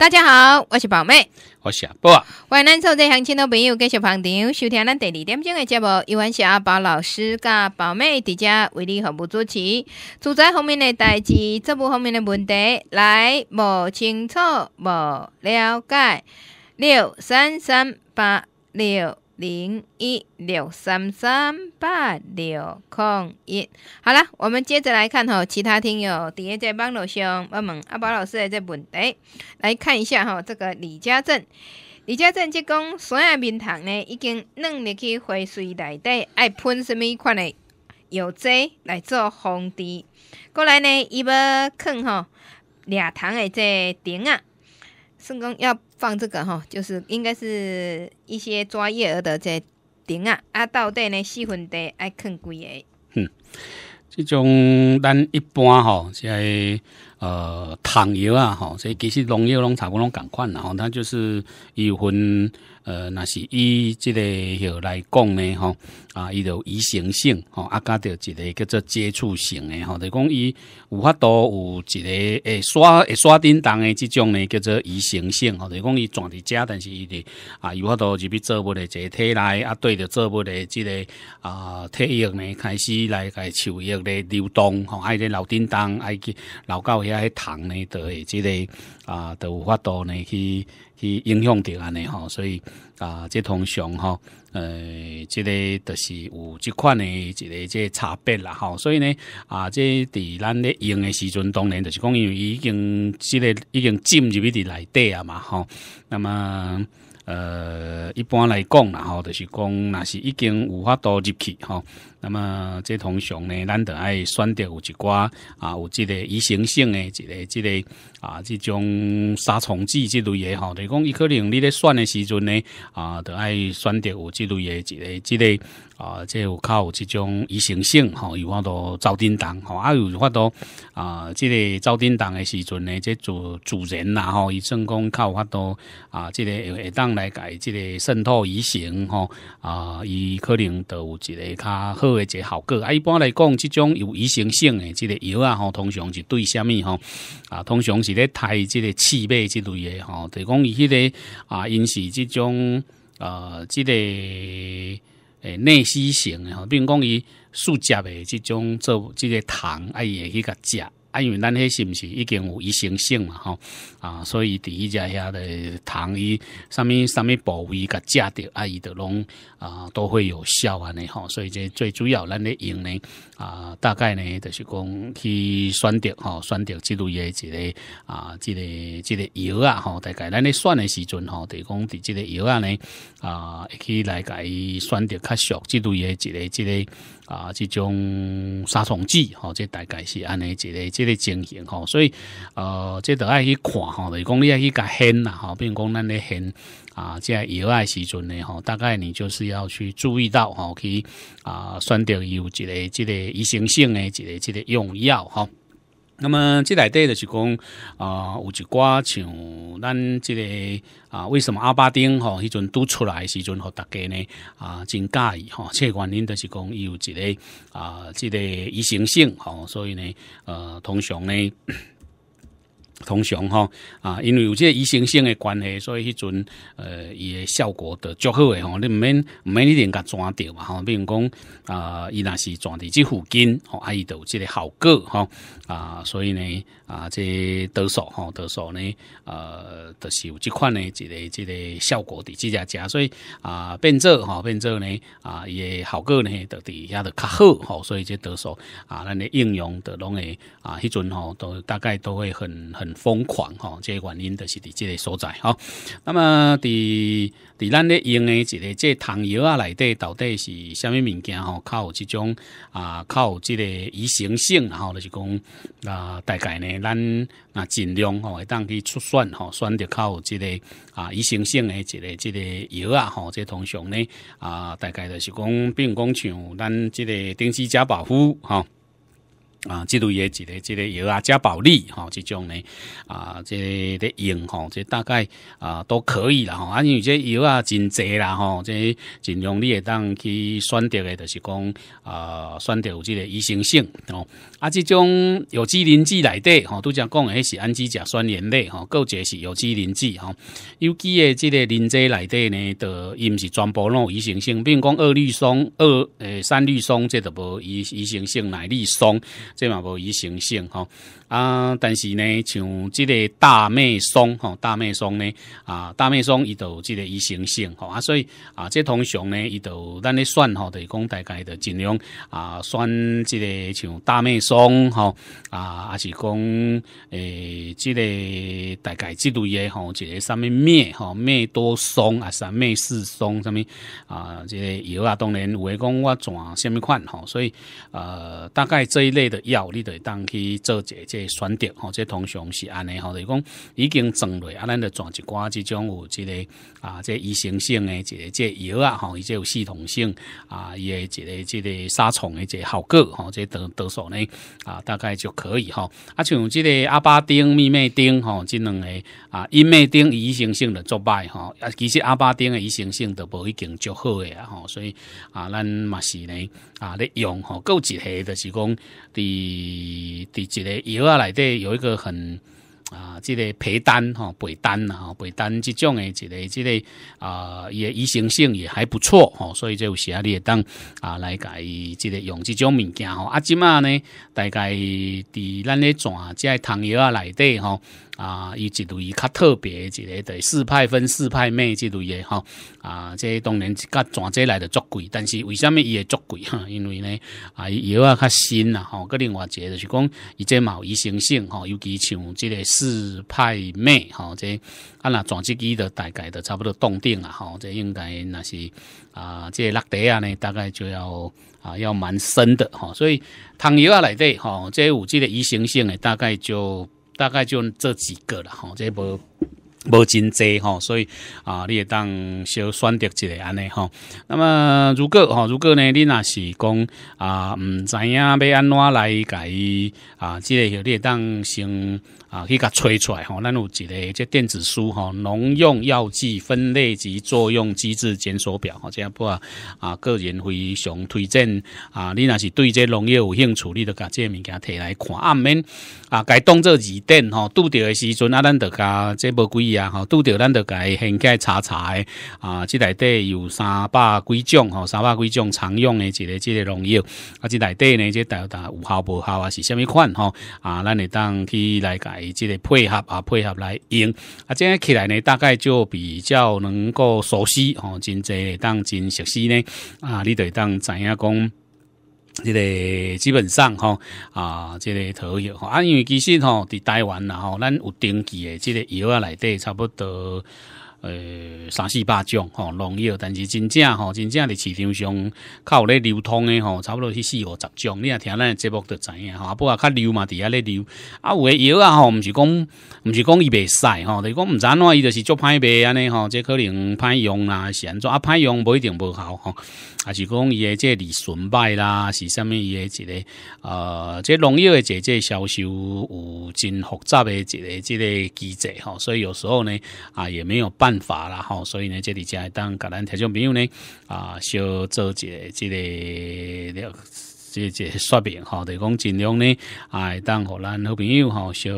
大家好，我是宝妹，我是阿宝，欢迎收看《相亲》的朋友继续捧场。收听咱第二点钟的节目，有请阿宝老师甲宝妹在家为你服务主持。住宅方面的代志，财务方面的问题，来，不清楚，不了解，六三三八六。零一六三三八六空一，好了，我们接着来看哈，其他听友底下在帮老兄问问阿宝老师的在问题，来看一下哈，这个李家镇，李家镇即工山下面塘呢，已经扔入去废水内底，爱喷什么款的药剂来做防治，过来呢，伊要囥吼掠塘的这顶啊。算讲要放这个吼，就是应该是一些抓叶儿的这顶啊，啊到底呢四分地爱啃几个。嗯，这种咱一般哈，是呃糖油啊吼，所以其实农业农茶果拢共款啦，吼，它就是有分。呃，那是以这个吼来讲呢，吼啊，伊就移行性吼，啊，加着一个叫做接触性的吼，就讲伊有法度有一个诶刷刷叮当的这种呢，叫做移行性吼，就讲伊转伫遮，但是伊的啊有法度入去做物的这个体内，啊，对着做物的这个啊，体液呢开始来个血液的流动，吼，爱这老叮当，爱老遐些糖呢，会这个啊，都有法度呢去。影响着安尼吼，所以啊，即通常吼，呃，即个就是有即款的即个即差别啦吼，所以呢啊，即伫咱咧用的时阵，当然就是讲，因为已经即个已经浸入去伫内底啊嘛吼，那么呃，一般来讲啦吼，就是讲若是已经有法度入去吼。那么这通常呢，咱得爱选择有一寡啊，有这个移行性诶，这个这个啊，即种杀虫剂这类诶吼。就是讲伊可能你咧选诶时阵呢，啊，得爱选择有即类诶，这个即个啊，即有靠有即种移行性吼，有法多招叮当吼，啊有法多啊，即个招叮当诶时阵呢，即主主人啦吼，伊成功靠法多啊，即个会当来改即个渗透移行吼啊，伊可能得有一个较好。个效果啊，一般来讲，即种有遗传性诶，即个药啊，吼，通常是对虾米吼啊，通常是咧胎，即个气备之类诶，吼，等于讲以迄个啊，因是即种呃，即个诶内吸型，吼，并讲伊素结诶即种做即个糖，伊会去甲食。啊，因为咱迄是毋是已经有易生性嘛？吼啊，所以第一只遐的糖衣，啥物啥物部位甲食着，啊，伊着拢啊，都会有效安尼吼。所以这最主要咱咧用呢啊，大概呢就是讲去选择吼，选择即类诶一个啊，即个即个药啊，吼。大概咱咧选诶时阵吼，得讲伫即个药啊呢啊，会去来甲伊选择较俗即类诶一个。之个。啊，这种杀虫剂哈，这大概是安尼一个、这个情形哈，所以呃，这都爱去看哈，是讲你要去改限呐哈，如讲咱咧限啊，在有外时阵呢哈，大概你就是要去注意到哈，去啊选择有一个、这个预防性的一个、这个用药哈。那么，这内底就是讲啊，有一寡像咱这个啊，为什么阿巴丁吼，迄阵都出来时阵，和大家呢啊，真介意吼，这个原因就是讲，有一个啊，这个移行性吼，所以呢，呃，通常呢。通常吼啊，因为有这医生性的关系，所以迄阵呃，伊的效果的足好诶吼，你毋免毋免一定甲抓掉嘛吼。比如讲啊，伊若是抓伫即附近吼，啊，伊有即个效果吼啊，所以呢啊，即多数吼多数呢呃，就是有即款呢，一个即个效果的即只只，所以啊变做吼，变做呢啊，伊个效果呢，到底遐的较好吼，所以即多数啊，咱的应用的拢诶啊，迄阵吼都大概都会很很。疯狂哈，这原因就是伫这个所在哈。那么，伫伫咱咧用的一个这汤油啊，内底到底是虾米物件哈？靠，这种啊，靠这个宜行性，然后就是讲啊，大概呢，咱啊尽量吼，会当去出选吼，选较有即个啊宜行性的这个即个药啊，哈，这通常呢啊，大概就是讲，比如讲像咱即个定期加保护哈。啊，即类一个一个药啊，加保利吼，即种呢啊，这的用吼，这大概啊都可以啦吼。啊，因为这药啊真济啦吼，这尽量你会当去选择的，就是讲啊，选择有即个医生性哦。啊，即种有机磷剂内底吼，拄则讲的是氨基甲酸盐类有一个是有机磷剂吼。有机的即个磷剂内底呢，的毋是部拢有易生性，比如讲二氯松、二诶三氯松，这都无易易生性耐氯松。这嘛无依性性哈。啊，但是呢，像即个大麦松吼，大麦松呢，啊，大麦松伊有即个依性吼啊，所以啊，这通常呢，伊就咱咧选吼，就是讲大概的尽量啊，选即个像大麦松吼啊，还是讲诶，即个大概即类嘅吼，一个什物咩吼咩多松啊，啥咩四松，啥物啊，即个药啊，当然有诶讲我怎什物款吼，所以呃，大概这一类的药，你得当去做解这选择吼，这通常是安尼吼，就讲已经整理啊，咱就转一寡即种有即个啊，这遗传性诶，即个即药啊，吼，伊即有系统性啊，伊诶即个即个杀虫的即效果吼，即得得手呢啊，大概就可以吼。啊，像即个阿巴丁、咪咪丁吼，即两个啊，伊咪丁遗传性的作歹吼，啊，其实阿巴丁遗传性的无已经足好诶啊，吼，所以啊，咱嘛是呢啊，咧用吼够一下就是讲，伫伫一个药。来底有一个很啊，这个赔单哈赔单啊赔单这种的这个这个啊也流行性也还不错哈，所以就写劣单啊来改即个用这种物件哈。啊，即妈呢，大概伫咱咧转个汤药啊来底哈。啊，伊之类伊较特别，一类对四派分四派妹之类嘅哈啊，即当然甲转机来的作鬼，但是为什么伊会作鬼哈？因为呢啊药啊较新啦吼，个另外一个就是讲伊这毛移形性吼，尤其像即个四派妹吼，即啊那转机机的大概都差不多冻顶啊吼，即应该那是啊，即落地啊呢大概就要啊要蛮深的哈，所以汤药啊来对吼，即五 G 的移行性呢大概就。大概就这几个了哈，这无无真济哈，所以啊，你也当小选择一个安尼哈。那么如果哈，如果呢，你若是讲啊，唔知影要安怎来改啊，这你也当先啊去甲吹出来吼，咱有一个这电子书吼，农用药剂分类及作用机制检索表，这不啊啊个人非常推荐啊，你若是对这农业有兴趣，你就甲这物件摕来看暗面。啊，该当做二等吼，拄着诶时阵啊，咱着甲这无几啊吼，拄着咱着甲该先去查查诶啊。即内底有三百几种吼，三百几种常用诶一个即个农药，啊，即内底呢，这大大有效无效啊，是甚物款吼啊？咱会当去来伊即个配合啊，配合来用啊，这样起来呢，大概就比较能够熟悉吼，真侪当真熟悉呢啊，你得当知影讲？这个基本上吼啊，这个条吼啊，因为其实吼伫台湾啦吼，咱有登记的这个药啊，内底差不多。呃，三四百种吼农药，但是真正吼真正伫市场上较有咧流通诶吼，差不多是四五十种。你也听咱节目就知影，吼，啊，不啊，较流嘛，伫遐咧流。啊，有诶药啊，吼，毋是讲毋是讲伊袂使吼，就讲毋知安怎，伊就是足歹卖安尼吼，即可能歹用啦，是安怎啊，歹用无一定无效吼，啊，是讲伊诶即利损歹啦，是啥物伊诶一个呃，即农药嘅即即销售有真复杂诶一个即个机制吼，所以有时候呢啊，也没有办。办法啦吼，所以呢，这里就当甲咱听众朋友呢，啊，小做一个这个、这这说明吼，就讲尽量呢，哎，当互咱好朋友吼小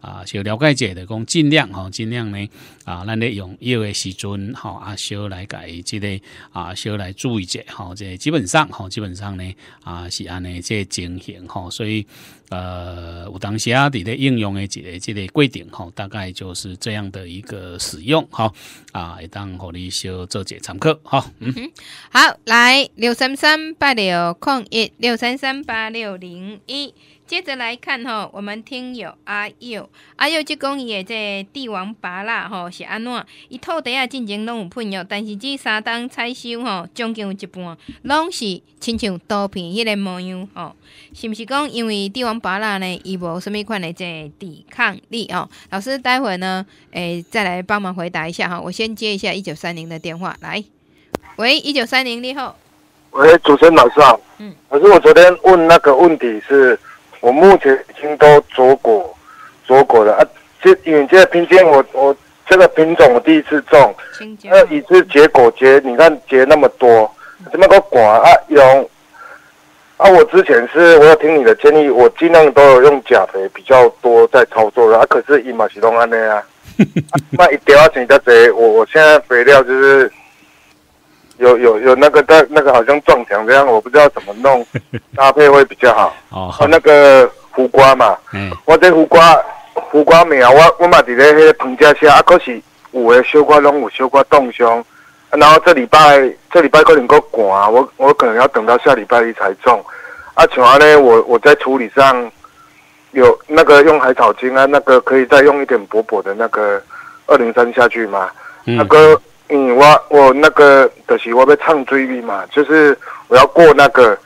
啊，小了解者，讲尽量吼，尽量呢啊，咱咧用药的时阵吼啊，少来改这个啊，少来注意者，好，这基本上吼，基本上呢啊，是按呢这情形吼，所以呃，有当时啊，伫咧应用的这个这个规定吼，大概就是这样的一个使用哈啊，会当互你小做者参考哈，嗯哼，好，来六三三八六空一六三三八六零一。接着来看哈，我们听友阿耀阿耀就讲伊诶即帝王拔蜡吼是安怎？伊土地啊进前拢有喷药，但是这三东采收吼将近有一半拢是亲像刀片迄个模样吼，是毋是讲因为帝王拔蜡呢，伊无甚物款诶即抵抗力哦？老师待会呢，诶再来帮忙回答一下哈。我先接一下一九三零的电话，来，喂一九三零你好，喂主持人老师好，嗯，可是我昨天问那个问题是。我目前已经都结果，结果了啊！这因为这个品种，我我这个品种我第一次种，那一次结果结，你看结那么多，那么多果啊有。啊，我之前是，我听你的建议，我尽量都有用钾肥比较多在操作了啊。可是以马其东安内啊，那 一点要钱得济。我我现在肥料就是。有有有那个在那个好像撞墙这样，我不知道怎么弄，搭配会比较好。哦，那个胡瓜嘛，嗯，我这胡瓜胡瓜苗，我我嘛在那个棚架下，啊可是有诶小瓜拢有小瓜冻伤，然后这礼拜这礼拜可能够管啊，我我可能要等到下礼拜一才种。啊，此外呢，我我在处理上有那个用海草精啊，那个可以再用一点薄薄的那个二零三下去吗？嗯，那个。嗯，我我那个就是我要追水嘛，就是我要过那个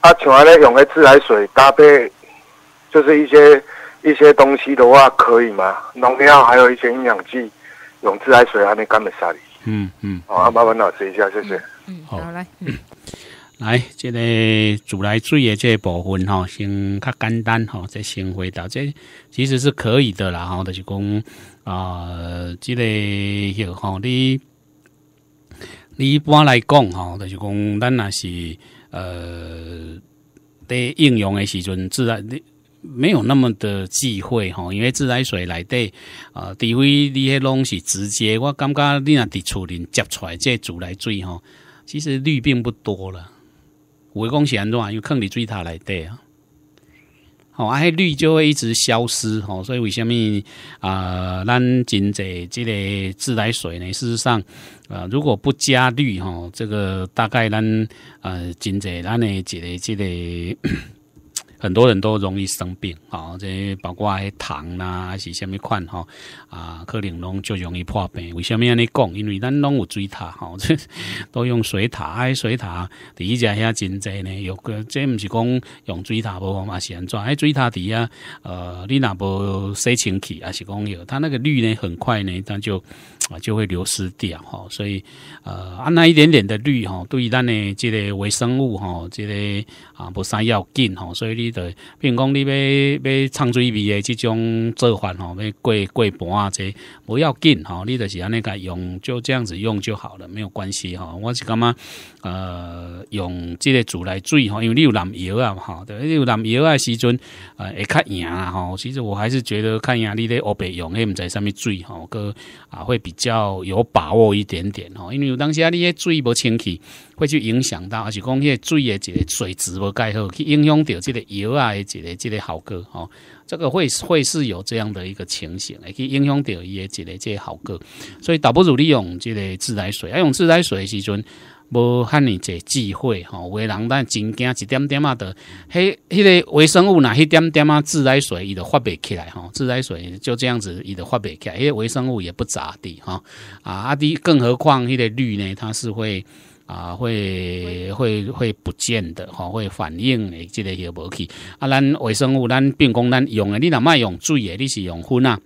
啊，像阿叻用个自来水搭配，就是一些一些东西的话可以吗？农药还有一些营养剂，用自来水还尼干得下哩？嗯嗯，好，啊，麻烦老师一下，谢谢。嗯，好，来，来，这个自来水的这一部分哈，先较简单哈，再先回答，这其实是可以的啦。哈，就是讲啊，个类，吼，你。你一般来讲哈，就是讲咱那是呃，对应用的时阵，自来你没有那么的忌讳哈，因为自来水来的啊，除非你迄拢是直接，我感觉你那伫厝理接出来这自来水哈，其实氯并不多了，讲是安怎，嘛，因为坑里水塔来的啊。哦，啊，迄氯就会一直消失，吼，所以为什么啊？咱真侪即个自来水呢？事实上，呃，如果不加氯，吼，这个大概咱呃，真侪咱的即个即个。很多人都容易生病，哈，这包括糖啦，还是什么款哈，啊，可能拢就容易破病。为什么安尼讲？因为咱拢有水塔，哈，这都用水塔，哎，水塔底下遐真济呢。又个这唔是讲用水塔无嘛安怎？哎，水塔底下，呃，你那无洗清气还是讲有，它那个氯呢很快呢，它就。就会流失掉吼，所以呃按那一点点的氯吼，对于咱的这个微生物吼，这个啊不三要紧吼，所以你的，比如讲你要要长嘴鱼的这种做法吼，要过过盘啊这不要紧吼，你就是安尼个用就这样子用就好了，没有关系哈。我是感觉呃用这个煮来煮吼，因为你有南药啊好，对，你有南药啊时阵呃也看盐啊吼，其实我还是觉得看牙你的欧北用，嘿唔在上面煮吼，个啊会比。较有把握一点点哦，因为有当时啊，你个水无清气，会去影响到，而且讲个水的一个水质不介好，去影响到这个油啊的一个这个效果哦，这个会会是有这样的一个情形，去影响到伊的一个这个效果。所以倒不如利用这个自来水，啊，用自来水的时阵。无汉尼个智慧吼，为人咱真惊一点点啊的，迄迄个微生物呐，迄点点啊自来水伊都发袂起来吼，自来水就这样子伊都发袂起来，迄个微生物也不咋地吼。啊啊弟，更何况迄个氯呢，它是会啊会会会不见的吼，会反应诶，即个也无去啊，咱微生物咱并讲咱用诶，你若卖用水诶，你是用粉啊？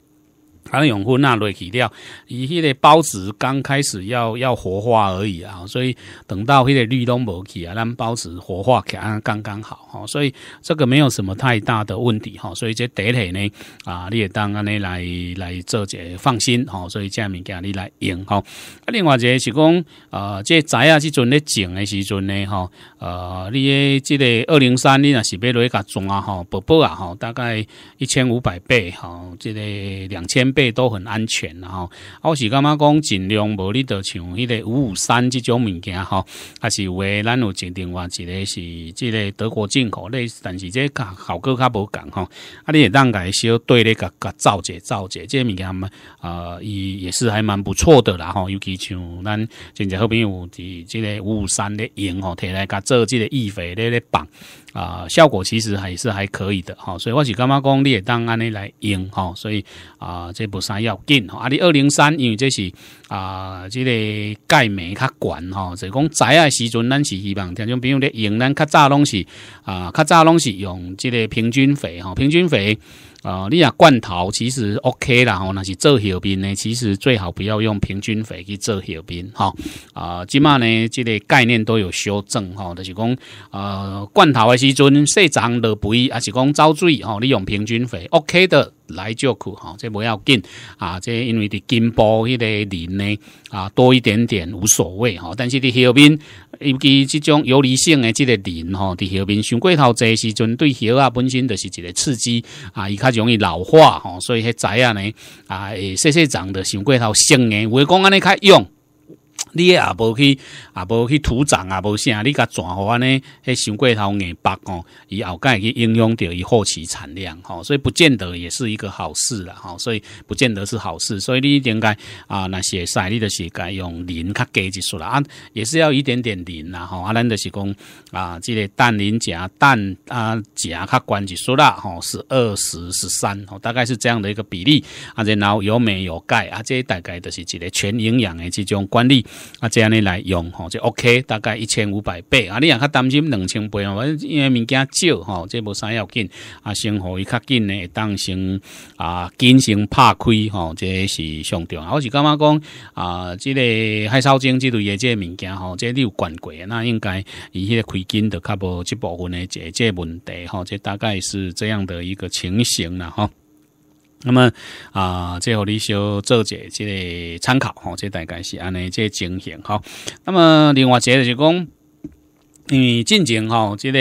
阿用户那落去了，伊迄个孢子刚开始要要活化而已啊，所以等到迄个绿拢无去啊，咱孢子活化起啊刚刚好哈，所以这个没有什么太大的问题哈，所以这得体呢啊，你也当安尼来来做下放心哈，所以这样件你来用哈。啊，另外一个是讲呃，这仔啊，即阵咧种的时阵呢哈。呃，你的即个二零三，你那是买去甲装啊，吼，宝宝啊，吼，大概一千五百倍，吼，即个两千倍都很安全，然后我是感觉讲尽量无你着像迄个五五三这种物件，吼，还是有诶，咱有决定话，一个是即个德国进口类，但是即个效果较无同，吼，啊，你当改小对咧甲甲造者找者，这个物件嘛，呃，也也是还蛮不错的啦，吼，尤其像咱真侪好朋友伫即个五五三咧用吼，摕来加做。设计的易肥咧咧绑啊，效果其实还是还可以的哈，所以我是干觉讲你也当安尼来用哈，所以啊，这不啥要紧。啊，你二零三因为这是啊，这个钙镁较悬哈，所以讲栽啊时阵，咱是希望，听众朋友咧，用咱较早拢是啊，较早拢是用这个平均肥哈，平均肥。呃，你啊罐头其实 OK 啦吼，那是做小边呢，其实最好不要用平均肥去做小边哈。啊，起码呢，这个概念都有修正哈，就是讲呃罐头的时阵细长的肥，而是讲浇水吼，你用平均肥 OK 的。来就好，哈，这不要紧啊，这因为的金薄，迄个鳞呢啊，多一点点无所谓哈。但是的后面，尤其这种游离性的这个鳞哈，的后面上过头侪时阵对血啊本身就是一个刺激啊，伊较容易老化哈，所以迄个仔啊呢啊细细长的上过头生的，我讲安尼较用。你也无去也无去土葬啊，无啥，你甲转安尼，迄上过头硬白哦，伊后盖去应用着，伊后期产量吼，所以不见得也是一个好事啦吼，所以不见得是好事，所以你应该啊，那些晒你著是该用磷较低一数啦，啊，也是要一点点磷啦吼，啊，咱著是讲啊，即个氮磷钾氮啊钾较关一数啦吼，是二十十三吼，大概是这样的一个比例，啊，然后有镁有钙啊，这大概都是一个全营养的这种管理。啊，这样咧来用吼，就 O K，大概一千五百倍啊，你也较担心两千倍哦，因为物件少吼，这无啥要紧啊，生活伊较紧咧，当先啊，进行拍开吼，这是上重要。我是感觉讲啊，即个海草精即类的这物件吼，这有关过，那应该伊迄个亏金的较无即部分的这这问题吼，这大概是这样的一个情形啦吼。那么啊，即后你小做一下即个参考哈，即大概是安尼即情形哈。那么另外一个就是讲，因为进前吼，即个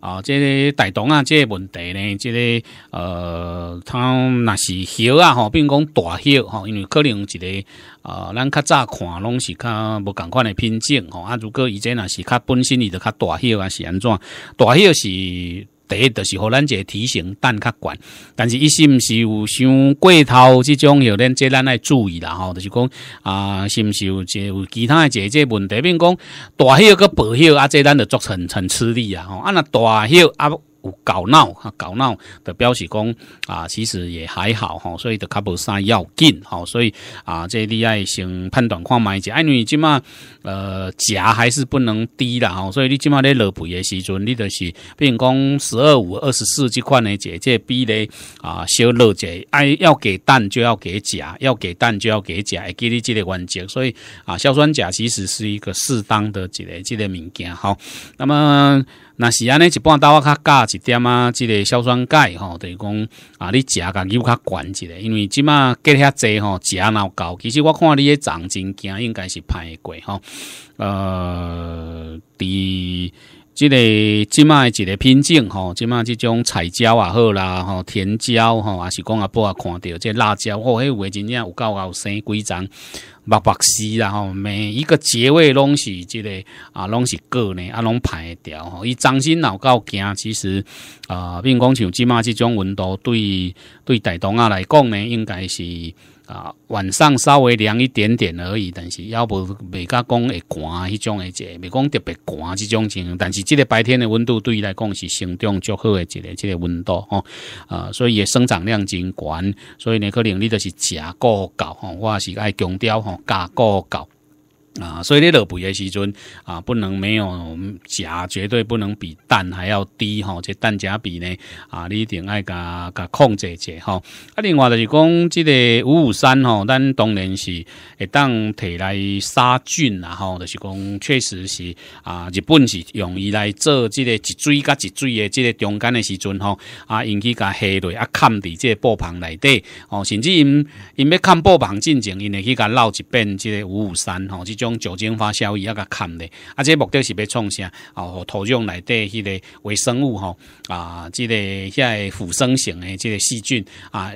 啊，即个带动啊，即个问题呢，即个呃，他那是小啊吼，并讲大号哈，因为可能一个啊，咱较早看拢是较无共款的品种吼，啊，如果以前那是较本身伊就较大号啊，是安怎？大号是。第一就是和咱一个体型蛋较悬，但是伊是不是有像过头这种有，咱这咱来注意啦吼，就是讲啊，是不是有这有其他的这这问题，如讲大号个薄号啊，这咱就做很很吃力啊吼，啊那大号啊。有搞闹啊，搞闹的表示讲啊，其实也还好哈，所以的 couple 三要紧哈，所以啊，这你爱先判断看买只，因为即马呃钾还是不能低啦吼，所以你即马咧落肥的时阵，你就是比如讲十二五二十四这款的姐姐 B 咧啊，小落者，哎，要给蛋就要给钾，要给蛋就要给钾，记你这个环节，所以啊，硝酸钾其实是一个适当的一个这个物件哈，那么。那是安尼一半豆啊，较加一点啊，即个硝酸钙吼，等于讲啊，你食个又较悬一个，因为即马隔遐济吼，食有高，其实我看你个长真惊应该是歹过吼，呃，伫即个即卖一个品种吼，即卖即种彩椒也好啦吼，甜椒吼，也是讲阿伯啊看到即辣椒，吼，迄诶真正有够够生几丛，目墨丝啦吼，每一个结尾拢是即个啊，拢是果呢，啊拢排掉吼，伊长新老够惊，其实啊，并讲像即卖即种温度对对大东啊来讲呢，应该是。啊，晚上稍微凉一点点而已，但是要不未甲讲会寒，迄种诶，即未讲特别寒，这种情。但是即个白天的温度对于来讲是生长足好诶，即个即个温度吼，啊，所以也生长量真高，所以呢可能你都是价过高吼，我是爱强调吼价过高。啊，所以你落肥的时阵啊，不能没有钾，绝对不能比氮还要低吼，这氮钾比呢，啊，你一定爱加加控制一下吼。啊，另外就是讲，这个五五三吼，咱当然是会当提来杀菌啊吼，就是讲确实是啊，日本是用伊来做这个一水甲一水的这个中间的时阵吼啊，引起噶下落啊，看伫这布棚内底哦，甚至因因要看布棚进前，因会去噶捞一遍这个五五三吼，这种。用酒精发酵而个砍的，啊，这目的是要创啥？哦，土壤内底迄个微生物吼，啊，即个些腐生型的即个细菌啊。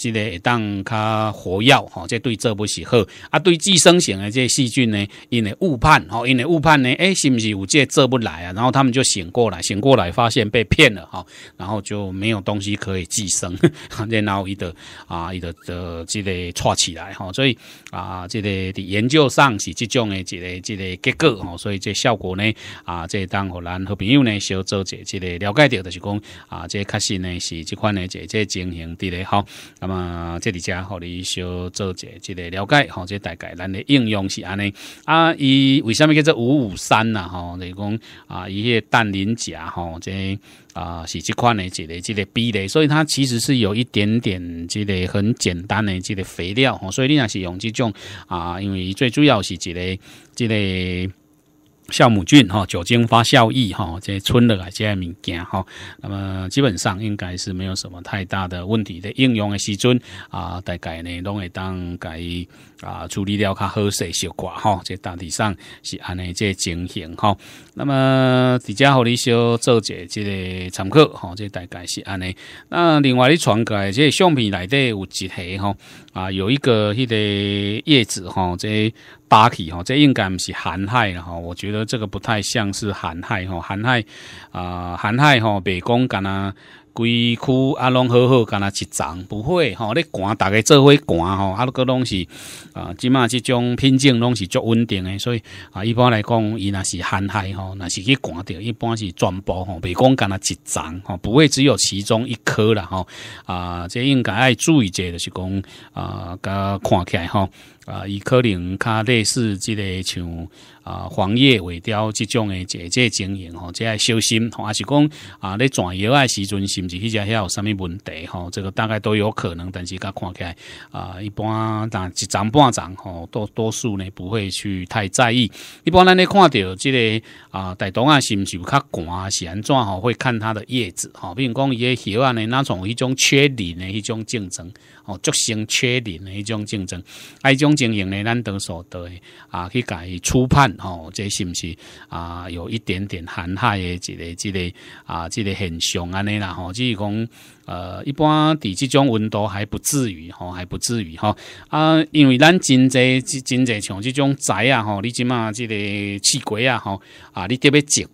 即个当较活药吼，即对这不是好啊，对寄生型的这细菌呢，因为误判吼，因为误判呢，诶，是不是有这治不来啊？然后他们就醒过来，醒过来发现被骗了吼，然后就没有东西可以寄生，然后伊的啊伊的的即个错起来吼。所以啊，即个的研究上是这种的即个即个结果哈，所以这效果呢啊，即当和咱和朋友呢，小做一即个了解到，的是讲啊，这确实呢是这款的即这情形的嘞吼。嘛，这里家，让你小做一下，这个了解，吼，这大概咱的应用是安尼。啊，伊为什么叫做五五三呐？吼，就是讲啊，迄个氮磷钾，吼，这啊是这款的，一个，一个 B 的，所以它其实是有一点点，这个很简单的，这个肥料。所以你也是用这种啊，因为最主要是一个，这个。酵母菌哈，酒精发酵液哈，这纯的来这物件哈，那么基本上应该是没有什么太大的问题的。应用的时阵啊，大概呢，拢会当该啊处理掉较合适小块哈。这大地上是按呢这情形哈。那么直接和你小做者下这个参考哈，这大概是安尼。那另外你传过来这相片内底有一下哈啊，有一个迄个叶子哈这。巴起哈，这应该不是寒害了哈。我觉得这个不太像是寒害哈。寒害啊，寒害哈，别讲干啦，规区啊，拢好好干啦，一丛不会吼。你寒大概做伙寒吼，啊，那个拢是啊，即码即种品种拢是足稳定诶，所以啊，一般来讲，伊若是寒害吼，若是去寒着，一般是全部吼，袂讲干啦，一长吼，不会只有其中一颗啦。吼啊，这应该爱注意者，就是讲啊，甲看起来吼。啊，伊可能，较类似即个像啊黄叶萎凋即种的这这经营吼，这小心，吼、还是讲啊你转叶诶时阵，是不是迄只还有啥物问题？吼，这个大概都有可能，但是看起来啊，一般但一涨半涨吼，多多数呢不会去太在意。一般咱咧看到即个啊大东啊，是不是有较寒是安怎吼，会看它的叶子吼，比如讲伊叶啊呢那种一种缺磷的迄种竞争。哦，足行缺理的一种竞争，迄种经营呢，咱都所得的啊，去改初判哦，这是不是啊，有一点点寒害的，一个一个啊，一个很凶安尼啦吼，就是讲呃，一般伫即种温度还不至于吼，还不至于吼啊，因为咱真侪真侪像即种宅啊吼，你即嘛即个气鬼啊吼啊，你特别紧。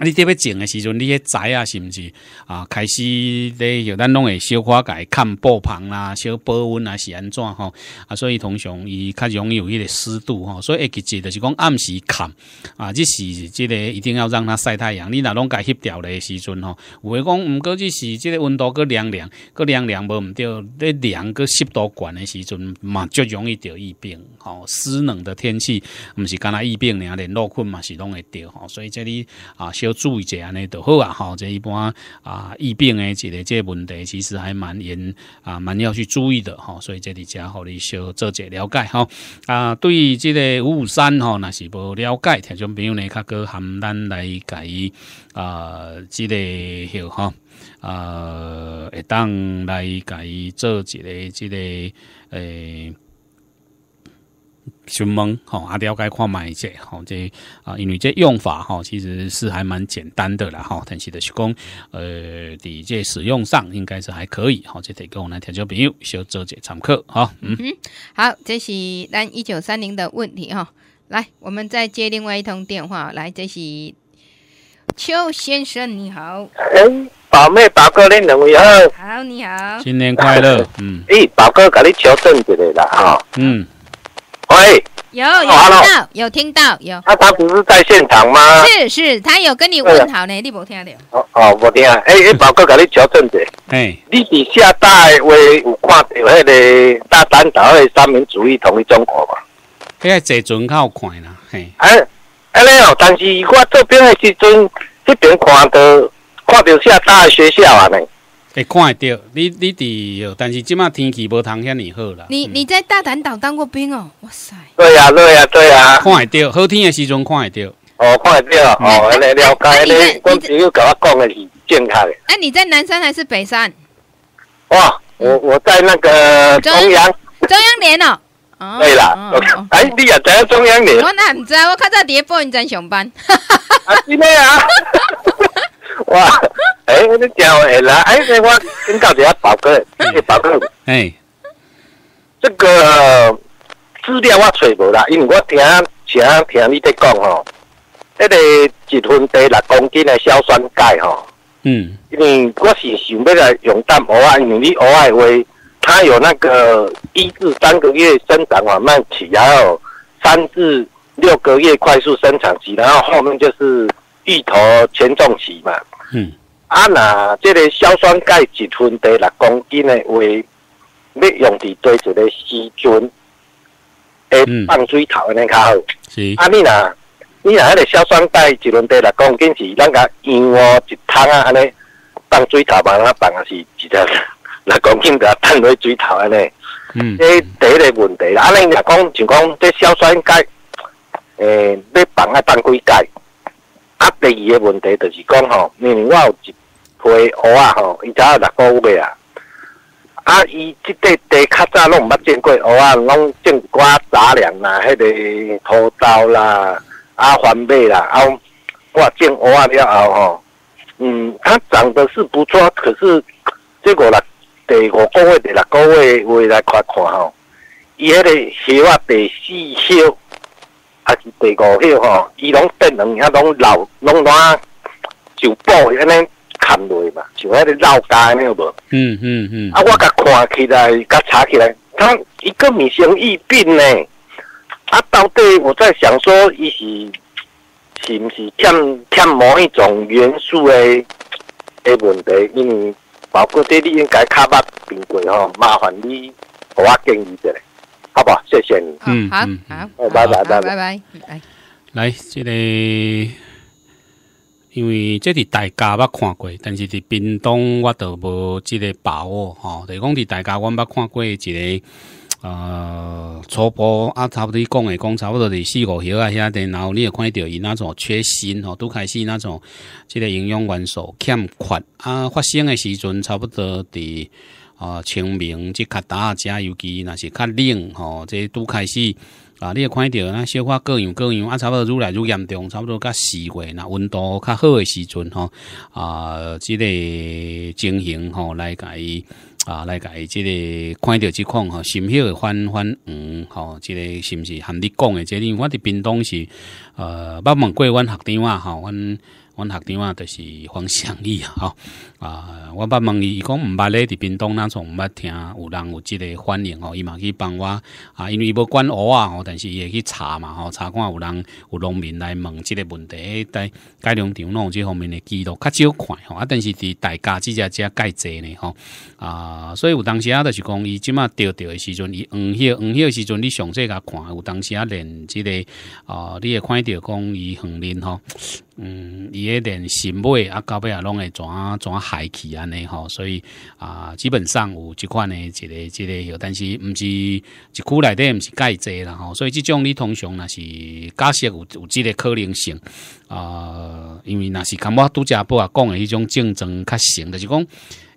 啊！你特别种的时阵，你些仔啊，是不是啊？开始咧，就咱拢会小花改看布棚啦，小保温啊，是安怎吼？啊，所以通常伊较容易有一个湿度吼，所以一级节就是讲按时砍啊，即是即个一定要让它晒太阳。你若拢改翕掉的时阵吼，有诶讲毋过即是即个温度过凉凉，过凉凉无毋对，咧凉个湿度悬的时阵嘛，就容易得疫病吼。湿冷的天气，毋是干那疫病啊，连落困嘛是拢会得吼。所以这里啊，小注意一下呢，著好啊！好，这一般啊，疫病诶，一个这问题其实还蛮严啊，蛮要去注意的哈。所以这里加好你稍做者了解哈。啊，对于这个五五三哈，那是无了解，听众朋友呢，较过含咱来改啊，这个哈啊，会当来改做一个，这个诶。询问，吼阿了解看买者，吼这啊，因为这用法，吼其实是还蛮简单的啦，吼但是的是讲，呃，的这使用上应该是还可以，吼这提供咱听众朋友小做些参考，哈，嗯嗯，好，这是咱一九三零的问题，哈，来，我们再接另外一通电话，来，这是邱先生，你好，诶，宝妹，宝哥，恁两位好，好，你好，新年快乐，嗯，诶，宝哥，甲你纠正一下啦，哈，嗯。喂，有有听到，有听到，有。他他不是在现场吗？是是，他有跟你问好呢，你冇听到？哦哦，冇听。哎 哎，宝哥，给你纠正者。哎，你厦大话有看到那个大单岛的三民主义统一中国吗？在这阵较有看啦。哎哎，你好，但是我这边的时阵，这边看到看到厦大的学校啊呢。会看得到，你你伫，但是即马天气无通遐尔好了。你你在大胆岛当过兵哦，哇塞！对呀对呀对呀，看得到，好天的时阵看得到。哦，看得到，哦，来了解咧。我只有给我讲的是健康的。哎，你在南山还是北山？哇，我我在那个中央中央连哦。对啦，哎，你也在中央连？我哪不知？道？我看在第二分站上班。啊，是啊？哇！哎，我咧叫下来，哎，我今个月八个，一个八个。哎，这个资料我找无啦，因为我听、听、听你在讲吼，一个一分地六公斤的硝酸钙吼。嗯，因为我是想要来用淡薄啊，用你薄仔话，它有那个一至三个月生长缓慢期，然后三至六个月快速生长期，然后后面就是芋头全重期嘛。嗯。啊，那这个硝酸钙一吨地六公斤的话，你用伫对一个细菌，诶，放水头安尼较好。是。啊，你那，你那迄个硝酸钙一吨地六公斤是咱甲用哦一桶啊安尼放水头嘛，放啊是直接六公斤甲放落水头安尼。嗯。这第一个问题啦，啊，你若讲就讲这硝酸钙，诶，要放啊放几届？啊，第二个问题就是讲吼，因为我有。块芋啊吼，伊才六个月啊。啊，伊即块地较早拢毋捌种过芋啊，拢种寡杂粮啦，迄个土豆啦，啊番麦啦。啊，我种芋啊了后吼，嗯，它长得是不错，可是这五六第五个月、第六个月，未来看看吼，伊迄个小芋第四小，还是第五小吼？伊拢得两样，拢老，拢软，就补安尼。看落嘛，像迄个老街，你有无？嗯嗯嗯。啊，我甲看起来，甲查起来，他一个明星易变呢。啊，到底我在想说，伊是是毋是欠欠某一种元素的的问题？因为包括这你应该卡捌苹果哦，麻烦你给我建议一嘞，好好？谢谢你。嗯好，好，拜拜拜拜拜拜。来，这里。因为这是大家捌看过，但是伫冰东我都无即个把握吼。是讲伫大家我捌看过一个，呃，初步啊差不多讲诶，讲差不多伫四五月啊遐，然后你也看到伊那种缺锌吼，拄开始那种即个营养元素欠缺啊。发生诶时阵差不多伫啊清明即较大加油机，若是较冷吼，即拄开始。啊！你也看到，那小花各样各样，啊，差不多愈来愈严重，差不多较四月那温度较好的时阵，吼啊，即个情形吼来改，啊来伊即个看到即况，吼，心血翻翻黄，吼，即个是毋是含你讲的？即，因为我伫屏东是，呃，捌问过阮学长啊，吼，阮阮学长啊，就是黄祥义，吼。啊！我捌问伊，伊讲毋捌咧，伫边，东那从毋捌听，有人有即个反应吼，伊嘛去帮我啊，因为伊无关仔啊，但是伊会去查嘛，吼，查看有人有农民来问即个问题，在改良田有即方面的记录较少看吼，啊，但是伫大家即只遮改制呢吼啊，所以有当时啊，就是讲伊即马钓钓的时阵，伊五黄五号时阵，你详细甲看，有当时啊连即个啊，你也看到讲伊横林吼，嗯，伊迄连新尾啊，到尾啊拢会转转。排气安尼吼，所以啊，基本上有这款呢，一个一个，但是唔是，一库内底唔是盖济啦吼，所以这种你通常那是假设有有这个可能性啊，因为那是看我拄家布啊讲诶迄种竞争较型，就是讲，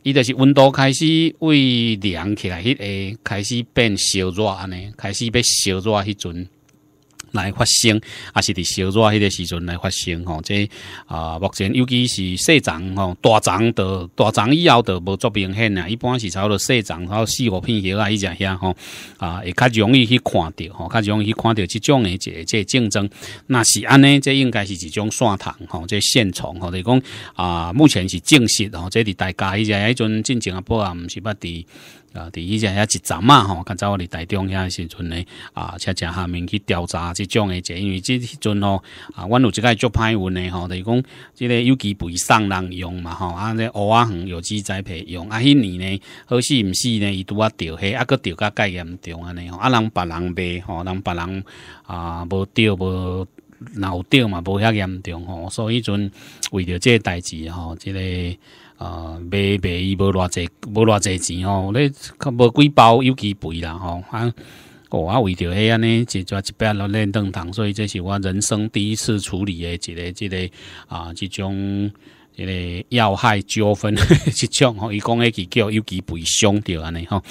伊就是温度开始为凉起来，迄个开始变烧热安尼，开始变烧热迄阵。来发生，也是伫小热迄个时阵来发生吼。即啊，目前尤其是细长吼，大长的，大长以后的无作明显啊。一般是不多细长，然后四五片叶啊，伊只遐吼啊，会较容易去看到，较容易去看到即种诶，即这竞争。那是安尼，这应该是一种线虫吼，这线虫吼，就讲啊，目前是证实吼，这是大家以前迄阵进前啊，坡啊，毋是捌伫。啊，伫以前遐一站嘛吼，较早我伫台中遐时阵呢，啊，恰恰下面去调查即种诶，即因为即时阵吼，啊，阮有一个足歹运诶吼，就讲即个有机肥送人用嘛吼，啊，这乌仔鱼有机栽培用，啊，迄年呢，好死毋死呢，伊拄啊着火啊佫着甲介严重安尼吼，啊，人别人卖吼，人别人啊无着无，有钓嘛无遐严重吼，所以阵为着即个代志吼，即个。呃，买买伊无偌济，无偌济钱吼，你无几包有几肥啦吼啊！我为着迄安尼，一遮一百六练登堂，所以这是我人生第一次处理诶一个、一个啊，即种一个要害纠纷，一 种吼，伊讲迄几叫有几肥伤着安尼吼。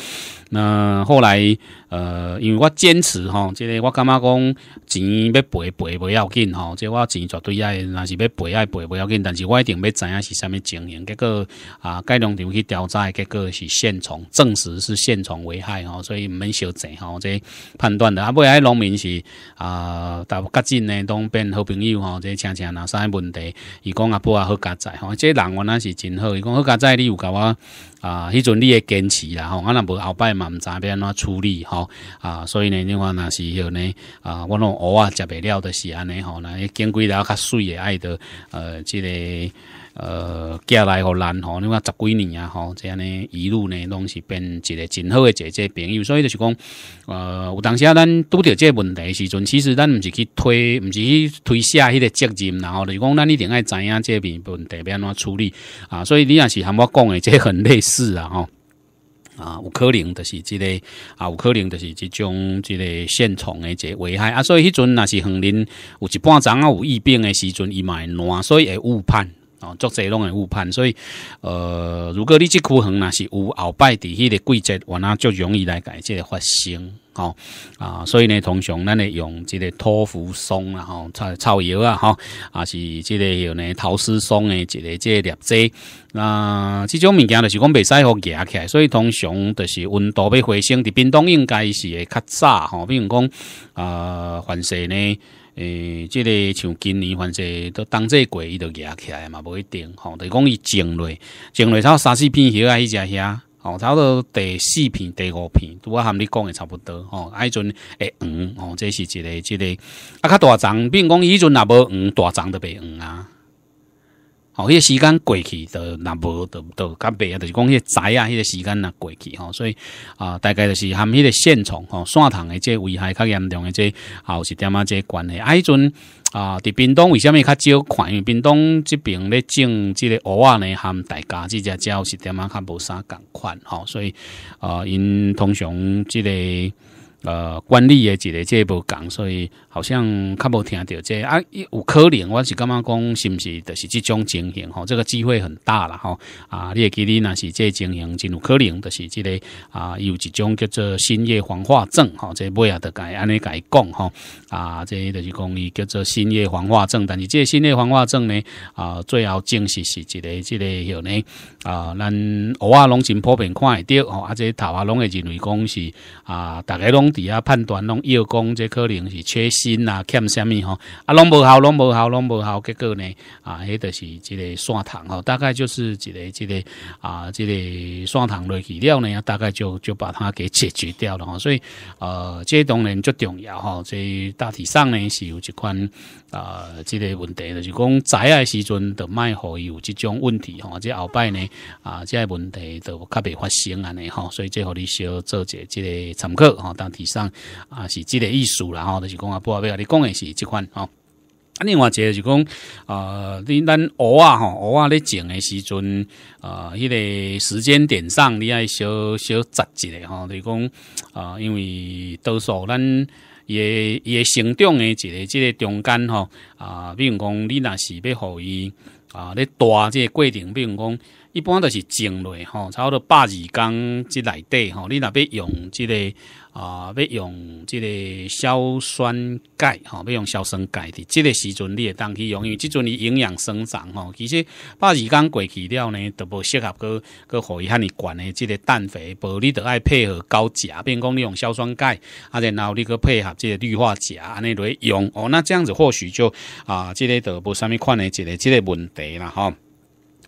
那后来，呃，因为我坚持吼，即个我感觉讲钱要赔赔不要紧吼，即我钱绝对爱，若是要赔爱赔不要紧，但是我一定要知影是啥物情形。结果啊，盖农场去调查，结果是现虫，证实是现虫危害吼，所以毋免小灾吼，即判断的。啊，未来农民是啊，斗隔真呢，拢变好朋友吼，即常常哪啥问题，伊讲阿婆啊好加载吼，即人原来是真好，伊讲好加载，你有甲我。啊，迄阵你也坚持啦，吼，啊那无后摆嘛，毋知要安怎处理，吼啊，所以呢，你看若是迄呢，啊，我拢蚵啊，食袂了的是安尼，吼，那金几仔较水的爱的，呃，即个。呃，寄来互咱吼，你看十几年啊，吼这样呢，一路呢，拢是变一个真好个姐姐朋友。所以就是讲，呃，有当时啊，咱拄着这问题的时阵，其实咱唔是去推，唔是去推卸迄个责任，然后就是讲，咱一定爱知影这边问题要安怎处理啊。所以你也是含我讲个，这很类似啊，吼 啊，有可能就是即个啊，有可能就是即种即个线虫的这危害啊。所以迄阵那是横林有一半丛啊有疫病的时阵，伊会烂，所以会误判。哦，足这拢会误判，所以，呃，如果你即区恒若是有后摆伫迄个季节，我那就容易来改个发生，吼啊，所以呢，通常咱会用即个托扶松啦，吼，草草药啊，吼，啊是即个有呢桃丝松的一个即个劣子，那即种物件就是讲袂使互夹起，来，所以通常就是温度要回升，伫冰冻应该是会较早，吼，比如讲啊，凡势呢。诶，即个像今年反正都当季过伊都起起来嘛，无一定吼。就讲伊种类，种类多三四片叶啊，迄只遐吼差不多第四片、第五片，拄我含你讲的差不多吼。啊，迄阵黄，吼这是一个、即个啊，较大长，比如讲迄阵若无黄，大长的袂黄啊。哦，迄个时间过去，就那无，就就较白，就是讲迄个灾啊，迄个时间呐过去吼，所以啊，大概就是含迄个线虫、吼、线虫的这危害较严重，的这啊一点啊这关系。啊，迄阵啊，伫冰东为什么较少看？因为冰东这边咧种这个蚵仔呢，含大家这只鸟是点啊，较无啥共款吼，所以啊，因通常这个。呃，管理的一个这部讲，所以好像较无听到即啊，有可能我是感觉讲是毋是就是即种情形吼，这个机会很大啦吼啊，你也记得那是即情形，真有可能就是即个啊，有一种叫做新叶黄化症吼，这不要得改安尼改讲吼啊，这就是讲伊叫做新叶黄化症，但是这新叶黄化症呢啊，最后证实是一个即个有呢啊，咱偶啊拢真普遍看会到吼，啊这头啊拢会认为讲是啊大家拢。底下判断拢要讲，这可能是缺锌啊，欠什么吼？啊，拢无效，拢无效，拢无效，结果呢？啊，迄个是即个砂糖吼，大概就是即个即个啊，即个砂糖落去了呢，大概就就把它给解决掉了吼。所以呃，这当然最重要吼，所以大体上呢是有一款啊，即个问题就是讲在爱时阵就卖伊有即种问题吼，即后摆呢啊，即个问题都较未发生安尼吼。所以最后你小做一个即个参考吼，当上啊，是即个意思啦吼，就是讲啊，不啊不啊，你讲的是即款吼。啊。另外一个就是讲呃，你咱蚵仔吼，蚵仔咧种的时阵啊，迄个时间点上，你爱小小着一下吼，就是讲啊，因为多数咱也也成长的一个即个中间吼啊，比如讲你若是要互伊啊，咧大即个过程，比如讲。一般都是蒸类吼，差不多百二工之内底吼，你若要用即个啊，要用即个硝酸钙吼，要用硝酸钙的。即个时阵你会当去用，因为即阵伊营养生长吼，其实百二工过去了呢，都无适合互伊遐尼悬的即个氮肥。无你都爱配合高钾，比如讲你用硝酸钙，啊，然后你去配合即个氯化钾安尼来用哦。那这样子或许就啊，即个都无啥物款的即个即个问题啦吼。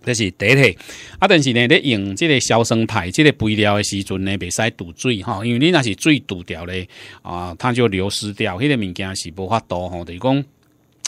这是一体，啊，但是呢，你用这个消声牌、这个肥料的时阵呢，袂使堵水哈，因为你那是水堵掉咧，啊，它就流失掉，迄个物件是无法多吼，等于讲，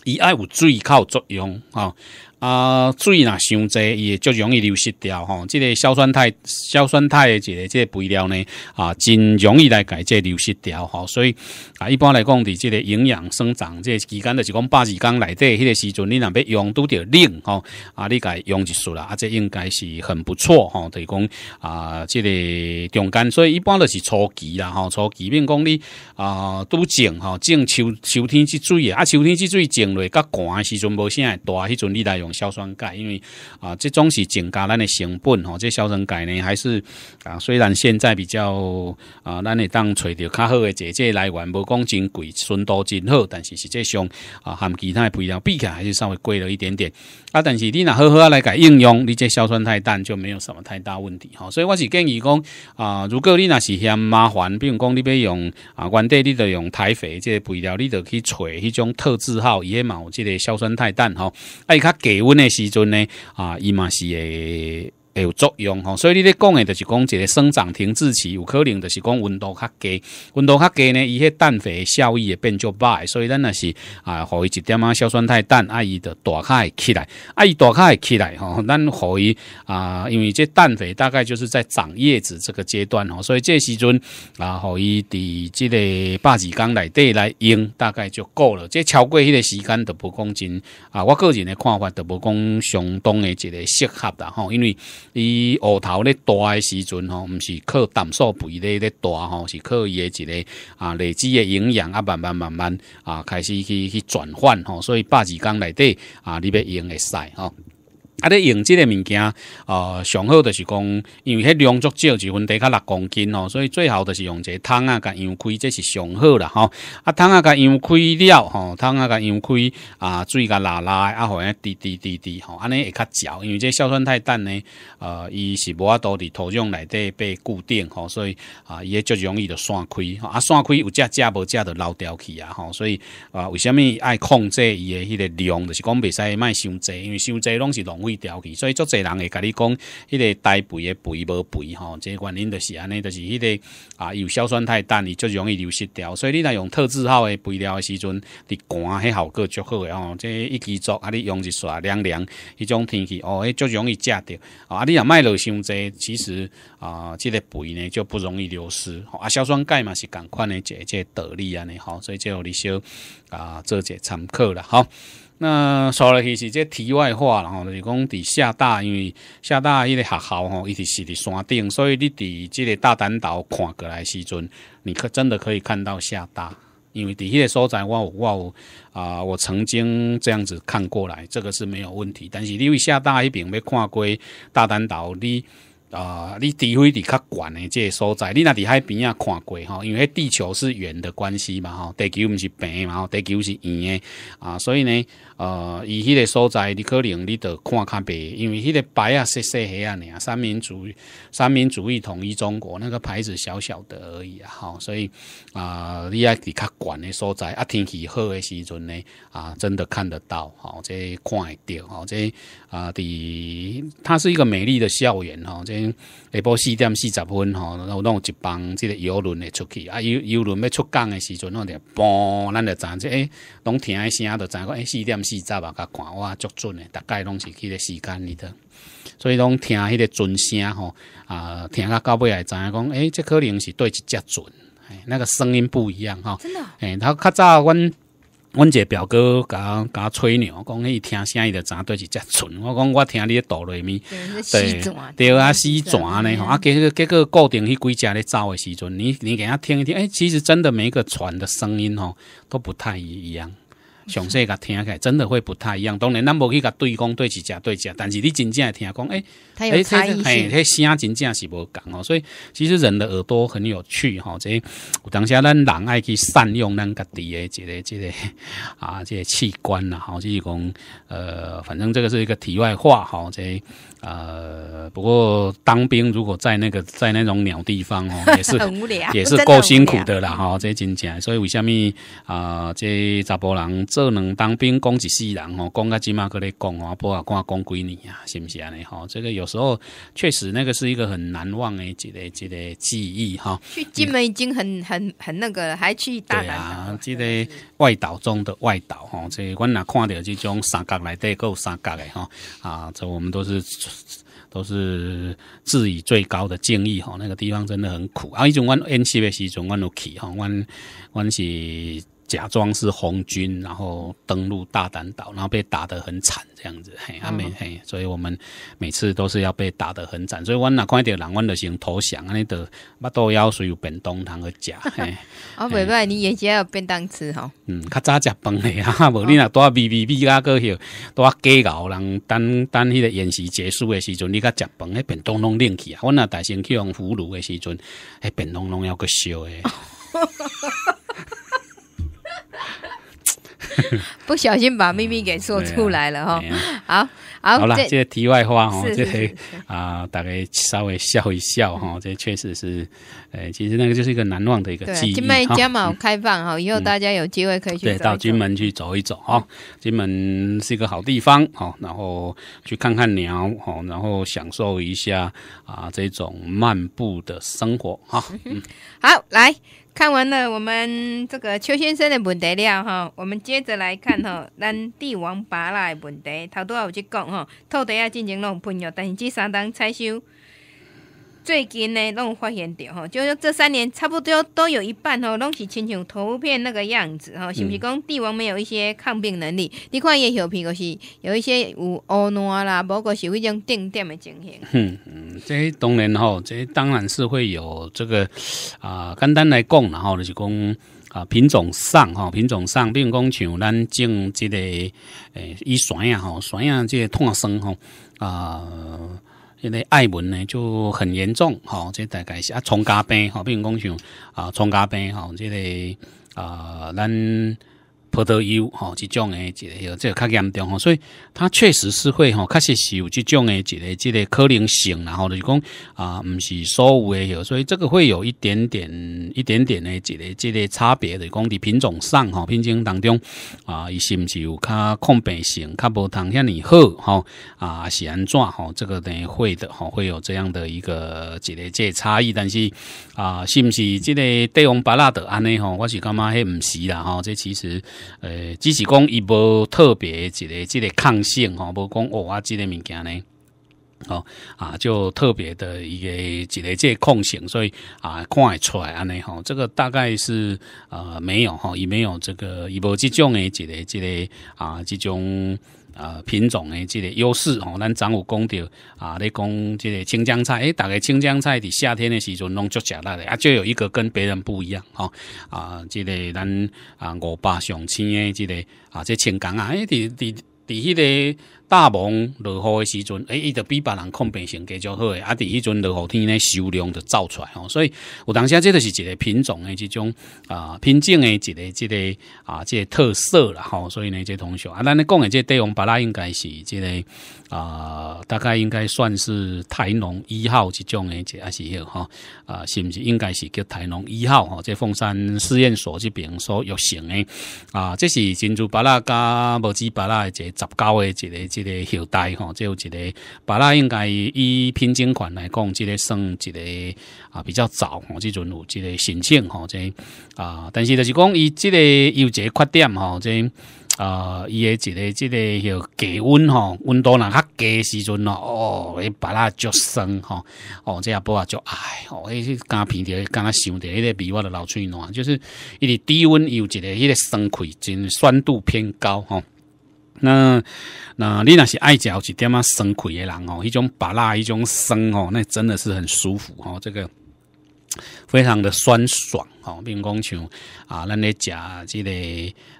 伊爱有水靠作用啊。啊，水若伤济，伊会足容易流失掉吼。即个硝酸钛、硝酸钛诶一个即个肥料呢，啊，真容易来解即流失掉吼。所以啊，一般来讲，伫即个营养生长即个期间，就是讲百二工内底迄个时阵，你若要用拄着冷吼啊，你家用一束啦，啊，即应该是很不错吼，等是讲啊，即个中间，所以一般都是初期啦吼，初期变讲你啊，拄种吼，种秋秋天之水啊，秋天之水种落，较寒诶时阵无啥会大，迄阵你来用。硝酸钙，因为啊，这种是增加咱的成本吼。这硝酸钙呢，还是啊，虽然现在比较啊，咱会当找着较好的姐姐来源，无讲真贵，纯度真好，但是实际上啊，含其他肥料比起来还是稍微贵了一点点。啊，但是你若好好来改应用，你这硝酸态氮就没有什么太大问题吼。所以我是建议讲啊，如果你若是嫌麻烦，比如讲你要用啊，原地你就用台肥这些肥料，你就去找迄种特字号嘛有即个硝酸态氮吼，啊伊较。给温的时阵呢，啊，伊嘛是。会有作用吼，所以你咧讲诶，就是讲一个生长停滞期，有可能就是讲温度较低，温度较低呢，一些氮肥效益也变就歹，所以咱若是啊，伊一点啊，硝酸态氮，啊伊就打会起来，伊大打会起来吼，咱可以啊，因为这氮肥大概就是在长叶子这个阶段吼，所以这时阵，然后伊伫即这个八几缸内底来用，大概就够了。这超过迄个时间都不讲真啊，我个人的看法都不讲相当诶，一个适合啦吼，因为。伊芋头咧大诶时阵吼，毋是靠氮素肥咧咧大吼，是靠伊诶一个啊累积诶营养啊，慢慢慢慢啊开始去去转换吼，所以八二工内底啊，你要用诶使吼。啊！你用即个物件，呃，上好就是讲，因为迄量足少，就分得较六公斤哦，所以最好就是用这汤啊，甲羊开，这是上好啦吼。啊，汤啊甲羊开料，吼，汤啊甲羊开啊，水甲拉拉，啊，互安滴滴滴滴，吼，安尼会较嚼，因为这硝酸太淡呢，呃，伊是无啊多伫土壤内底被固定，吼，所以啊，伊也足容易就散开，啊，散开有只食无只就漏掉去啊，吼，所以啊，为什么爱控制伊的迄个量？就是讲袂使卖伤济，因为伤济拢是费。去，所以足侪人会甲你讲，迄个大肥的肥无肥吼，即、个原因就是安尼，就是迄个啊，有硝酸太淡，伊足容易流失掉。所以你若用特制号的肥料的时阵，你寒，迄效果足好个吼。这一季作，啊，你用一刷凉凉，迄种天气哦，迄足容易食着。啊，你若莫落伤济，其实啊，即个肥呢就不容易流失。吼、啊，硝酸钙嘛是共款的，即个道理安尼吼，所以即互你小啊做一参考啦吼。那说了起是这题外话，然后就是讲伫厦大，因为厦大迄个学校吼，伊伫是伫山顶，所以你伫即个大单岛看过来时阵，你可真的可以看到厦大。因为底个所在我我有啊，我曾经这样子看过来，这个是没有问题。但是你为厦大一边要看过大单岛，你啊，你除非伫较悬的即个所在，你那伫海边啊看过吼，因为地球是圆的关系嘛吼，地球毋是平嘛，地球是圆的啊，所以呢。呃，伊迄个所在你可能你得看看白，因为迄个白啊细细黑啊你啊，三民主义，三民主义统一中国那个牌子小小的而已啊，吼，所以啊，你爱伫较悬的所在，啊天气好的时阵呢，啊真的看得到，吼，这看会着，吼，这啊伫它是一个美丽的校园哦，这下晡四点四十分吼，然后弄一帮即个游轮咧出去，啊游游轮要出港的时阵，弄条嘣，咱就知，这，诶，拢听的声就知讲，诶，四点。四十啊，甲看我足准诶，大概拢是迄个时间里头，所以拢听迄个船声吼，啊，听甲到尾也知影讲，诶，这可能是对一只船，那个声音不一样吼，真的，哎，他较早阮阮个表哥甲甲吹牛，讲伊听声伊就知对一只船。我讲我听你岛内面，对，对啊，死船呢？啊，结结果固定迄几只咧走诶时阵，你你给他听一听，诶，其实真的每一个船的声音吼都不太一样。详细甲听来，真的会不太一样。当然，咱无去甲对光、对指甲、对甲，但是你真正听讲，诶、哎，诶，哎，迄声真正是无讲哦。所以，其实人的耳朵很有趣哈。这当下咱人爱去善用咱家己的这个、这个啊，这个器官啦。好，即讲呃，反正这个是一个题外话哈。这呃，不过当兵如果在那个在那种鸟地方，哦，也是 很无聊，也是 够辛苦的啦。哈，这真正，所以为什么啊？这查甫人。能当兵，讲一世人吼，讲阿即嘛，可咧讲阿不啊，管讲几年啊，是不是安尼吼？这个有时候确实那个是一个很难忘的一个一个记忆哈。去金门已经很很很那个还去大南。对啊，这个外岛中的外岛吼，这我若看到这种三角来得够三角的吼，啊，这我们都是都是致以最高的敬意吼，那个地方真的很苦啊，以前阮演习的时阵，阮都去吼，阮阮是。假装是红军，然后登陆大胆岛，然后被打得很惨，这样子。嘿，阿美，嘿，所以我们每次都是要被打得很惨，所以我哪看到人，我就是用投降安尼的，把刀腰随有便当糖去 嘿，啊，袂伯，你也习要便当吃哈？嗯，较早食饭嘞，哈哈，无你那多哔哔哔啊个许，多假咬人，等等迄个演习结束的时阵，你甲食饭，迄便当拢拎起。我那大先去用俘虏的时阵，迄便当拢要个烧的。不小心把秘密给说出来了哈，好好好了，这题外话哦，这啊，大概稍微笑一笑哈，这确实是，哎，其实那个就是一个难忘的一个记忆金门加码开放哈，以后大家有机会可以去，对，到金门去走一走哈，金门是一个好地方哈，然后去看看鸟哈，然后享受一下啊这种漫步的生活哈。嗯，好，来。看完了我们这个邱先生的问题了哈，我们接着来看哈，咱帝王拔蜡的问题，他多有去讲哈，土地要进行农喷药，但是只相当采收。最近呢，拢发现着吼，就是这三年差不多都有一半吼，拢是亲像图片那个样子吼，是不是讲帝王没有一些抗病能力？你看一些小品，就是有一些有乌烂啦，包括是迄种定点的情形。嗯，这当然吼，这当然是会有这个啊，简单来讲，然后就是讲啊，品种上哈，品种上，比如讲像咱种这个诶，伊选啊，吼，选啊，这个炭生吼啊。因为爱文呢就很严重，吼，即大概是啊重咖病，吼，比如讲像啊重咖病，吼，即个啊咱。葡萄柚吼，这种诶，一个这个较严重吼，所以它确实是会吼，确实是有这种诶一个，即个可能性，然后就是讲啊，唔是所有诶所以这个会有一点点、一点点诶，一个、即个差别的，讲伫品种上吼，品种当中啊，伊是不是有较抗病性、较无通遐尼好吼啊，是安怎吼？这个于会的吼，会有这样的一个一个这差异，但是啊，是不是这个帝王巴拉德安尼吼？我是感觉迄毋是啦吼？这其实。呃，只是讲伊无特别一个、一个抗性吼，无讲啊，之类物件呢，吼啊，就特别的一个、一个这抗性，所以啊，看出来安尼吼，这个大概是呃没有吼，也没有这个伊无即种诶，一个、一个啊，即种。呃，品种的这个优势哦，咱掌握公掉啊，来讲这个青江菜，哎，大概青江菜在夏天的时阵拢就食了的啊，就有一个跟别人不一样哦啊，这个咱啊，五八上青的这个啊，这青江啊，哎，第第第迄个。大蒙落雨的时阵，哎，伊著比别人抗病性加较好，啊，伫迄阵落雨天呢，收量就造出来吼。所以，有当下这个是一个品种的这种啊品种的一个、一个啊这个特色啦吼。所以呢，这同学啊，咱咧讲的这帝王巴拉应该是这个啊，大概应该算是台农一号这种的，这也是迄吼啊，是毋是应该是叫台农一号即这凤山试验所这边所育成的啊，这是珍珠巴拉加无籽巴拉的一个杂交的一个。这个后代吼，就一个，把它应该以品种款来讲，这个算一个啊比较早吼，这种有这个申请吼，这啊，但是就是讲，伊这个有一个缺点吼，这啊，伊个这个这个叫低温吼，温度若较低时阵咯，哦，把它就生吼，哦，这下不足哎，哦，迄去干平的，若想的，迄个比我的老喙暖，就是伊低温有一个迄个酸快，真酸度偏高吼。那那，你那是爱嚼一点啊生葵的人哦，一种把辣，一种生哦，那真的是很舒服哦，这个非常的酸爽。哦，比如讲像啊，咱咧食即个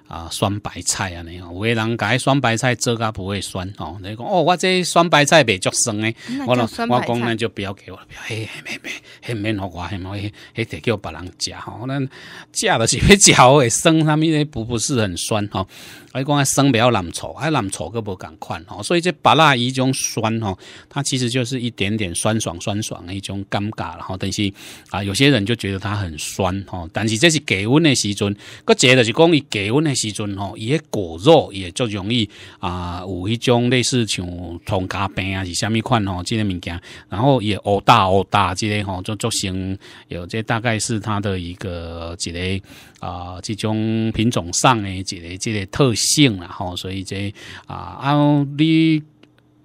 啊，酸白菜啊，尼样，有人讲酸白菜做噶不会酸哦。你讲哦，我这酸白菜袂足酸诶，我老我公呢就不要给我，不要，嘿，嘿，嘿，嘿，免给我，免给嘿，得叫别人食吼，咱食的是比较会酸，他们咧不不是很酸哈。而且讲啊，酸比较难凑，啊难凑个无敢看哦。所以这八辣一种酸哦，它其实就是一点点酸爽酸爽一种尴尬，了哈。但是啊，有些人就觉得它很酸哦。但是这是高温的时阵，佮侪就是讲伊高温的时阵吼，伊个果肉也就容易啊，有迄种类似像虫咖病啊，是虾米款吼，这个物件，然后也乌大乌大这个吼，就做成有这大概是它的一个一个啊，这种品种上的一个这个特性啦吼，所以这啊，啊你。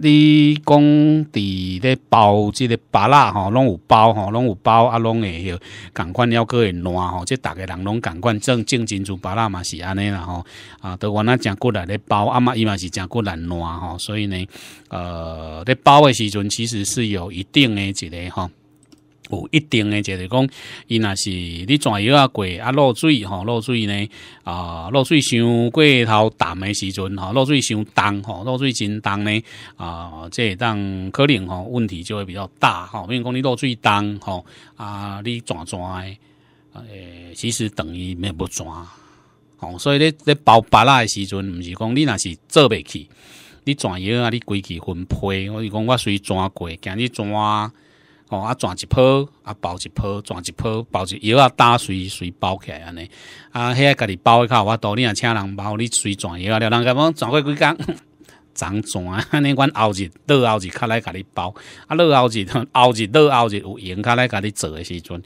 你讲伫咧包即个巴拉吼，拢有包吼，拢有包啊，拢会吼，感官了个会烂吼，即大概人拢感官正正经做巴拉嘛是安尼啦吼。啊，都原来食过来咧包啊嘛，伊嘛是食过来烂吼，所以呢，呃，咧包的时阵其实是有一定的一个吼。有一定的，就是讲，伊若是你转油啊过啊落水吼落水呢啊落水伤过头淡的时阵吼落水伤重吼落水真重呢啊，即当可能吼问题就会比较大吼，比如讲你落水重吼啊你转转诶，其实等于没不转吼，所以咧咧包巴拉的时阵，毋是讲你若是做袂起，你转油啊你规矩分配，我是讲我随转过今日转。哦，啊转一包，啊包一包，转一包，包一药啊打随随包起来安尼，啊，遐家己包一口，我多你啊请人包你水转啊，了，人家讲转过几工。长怎啊，那阮后日热后日卡来给你包啊，热后日后日热后日有闲卡来给你做的时候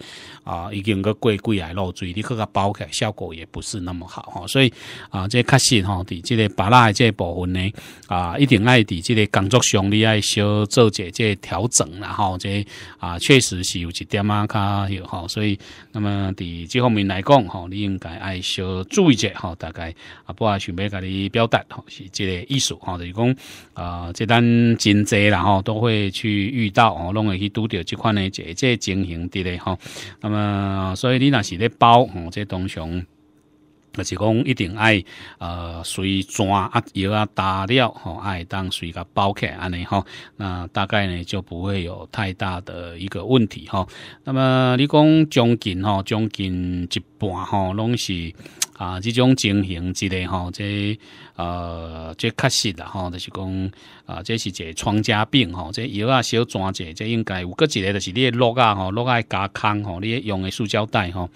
啊，已经个贵贵来漏水，你去甲包起来效果也不是那么好哈，所以啊，这确实吼，伫即个把那这部分呢啊，一定爱伫即个工作上你爱小做些这调整啦吼。这啊确实是有一点啊较有哈，所以那么伫即方面来讲吼，你应该爱小注意些吼。大概啊不啊，想要甲表达吼，是即个意思哈。讲啊，这单真济然后都会去遇到哦，拢会去拄着即款呢，即即情形伫咧吼。那么，所以你若是咧包哦，这通常。就是讲一定爱呃随抓啊药啊打掉吼爱当随个包起安尼吼，那大概呢就不会有太大的一个问题吼。那么你讲将近吼将近一半吼拢是啊这种情形之类吼，这呃这确实啦吼，就是讲啊这是一个床家病吼，这药啊小抓者这应该有个几个就是你落啊吼，落啊加空吼，你用的塑胶袋吼。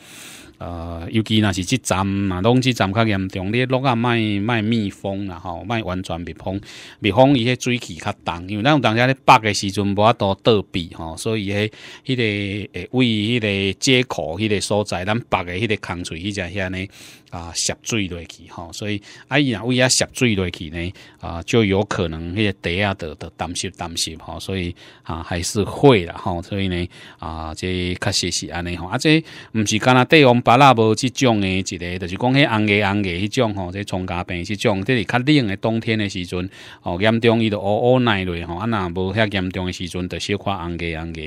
呃，尤其若是即站啊，拢季站较严重。你落啊，卖卖密封啦吼，卖完全密封，密封伊迄水汽较重，因为咱当时咧白诶时阵无法度对比吼，所以迄迄、个诶位迄个接口迄个所在咱白诶迄个空喙迄只遐呢啊涉水落去吼，所以啊伊若为啊涉水落去呢啊就有可能迄个底啊的的担心担心吼，所以啊还是会啦吼，所以呢啊即确实是安尼吼，啊即毋是干阿帝王巴拿无即种诶，一个就是讲迄红个红个迄种吼，个虫甲病即种，即是较冷诶，冬天诶时阵哦，严重伊就乌乌耐类吼，啊若无遐严重诶时阵，著小看红个红个。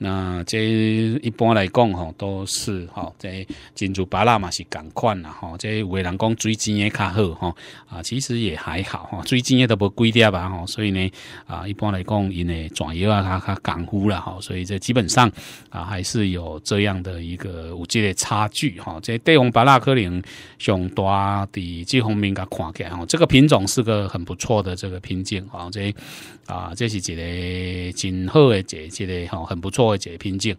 那即一般来讲吼，都是吼，即珍珠巴拿嘛是共款啦吼，即有诶人讲水晶诶较好吼，啊，其实也还好吼，水晶诶都无贵点吧吼，所以呢啊，一般来讲因诶转移啊，较较功夫啦吼，所以这基本上啊，还是有这样的一个有即个差距。巨哈，这戴红巴拉克林熊大的吉红明个款个吼，这个品种是个很不错的这个品种啊，这啊，这是一个真好的一个，一个吼，很不错的一个品种。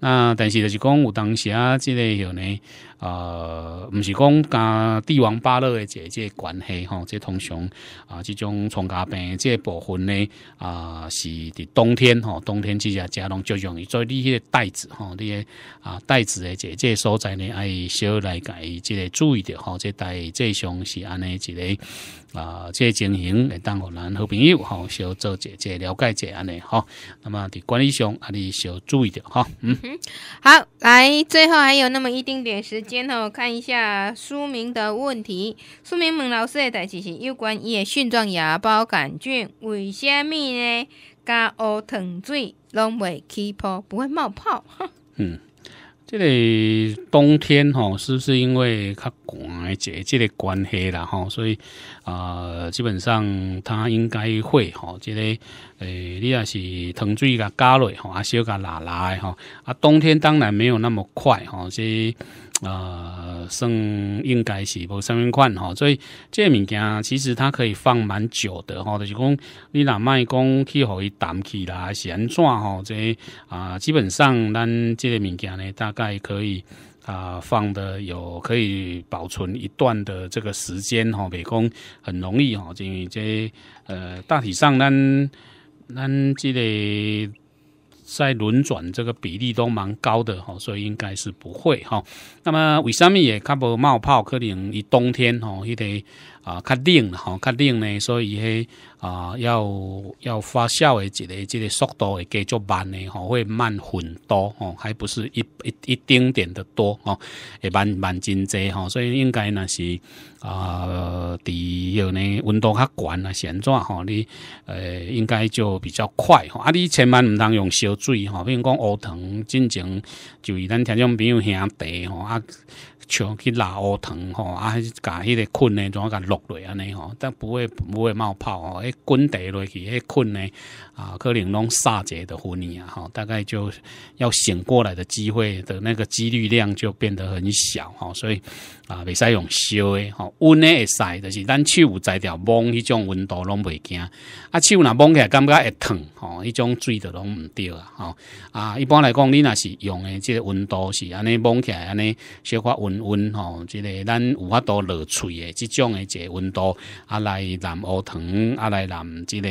那但是就是讲有当时啊，这个有呢。呃，唔是讲甲帝王八乐嘅一啲关系吼，即通常啊，这种创家病，即部分咧啊，是伫冬天吼，冬天即只加拢就容易，做你迄个袋子吼，你啲啊袋子诶，即即所在咧，爱小来改，即注意啲吼，即大这上是安尼一个。啊，这情形会当互咱好朋友，好小做姐姐了解一下尼好，那么伫管理上，啊，你小注意着，哈。嗯哼，好，来，最后还有那么一丁点时间哦，看一下书名的问题。书名孟老师代志是有关叶蕈状芽孢杆菌，为虾米呢？加乌糖水拢未起泡，不会冒泡。嗯。这个冬天吼，是不是因为较寒节这个关系啦吼，所以啊，基本上它应该会吼，这个诶，你也是糖水噶加落吼，阿小噶拿来吼，啊，冬天当然没有那么快吼，所呃，算应该是无生命款吼，所以这物件其实它可以放蛮久的吼，就是讲你若卖讲去可以弹起来安怎吼，这啊基本上咱这个物件呢，大概可以啊放的有可以保存一段的这个时间吼，没讲很容易吼，因为这呃大体上咱咱这个。在轮转这个比例都蛮高的吼，所以应该是不会哈。那么为什么也看不到冒泡？可能一冬天吼，伊得。啊，较冷吼，较冷呢，所以嘿啊，要要发酵的这个这个速度会加足慢的吼，会慢很多吼，还不是一一一丁点的多哦，会慢慢真济吼，所以应该呢是啊，底有呢温度较悬啊，现状吼你呃，应该就比较快吼，啊你千万唔当用烧水吼，比如讲熬糖进行，就以咱听讲朋友兄弟吼啊，像去拉熬糖吼啊，甲迄个困呢怎啊甲落来安尼吼，但不会不会冒泡吼，迄滚地落去，迄困呢。啊，可能弄煞结的姻啊，哈，大概就要醒过来的机会的那个几率量就变得很小哈，所以啊，袂使用烧的哈，温的会使，就是咱手有在条摸迄种温度拢袂惊，啊，手若摸起来感觉会烫吼，迄种水都拢唔对啊吼，啊，一般来讲你若是用的即个温度是安尼摸起来安尼小可温温吼，即个咱有法多落喙的即种的即个温度，啊，来南乌糖啊，来南即个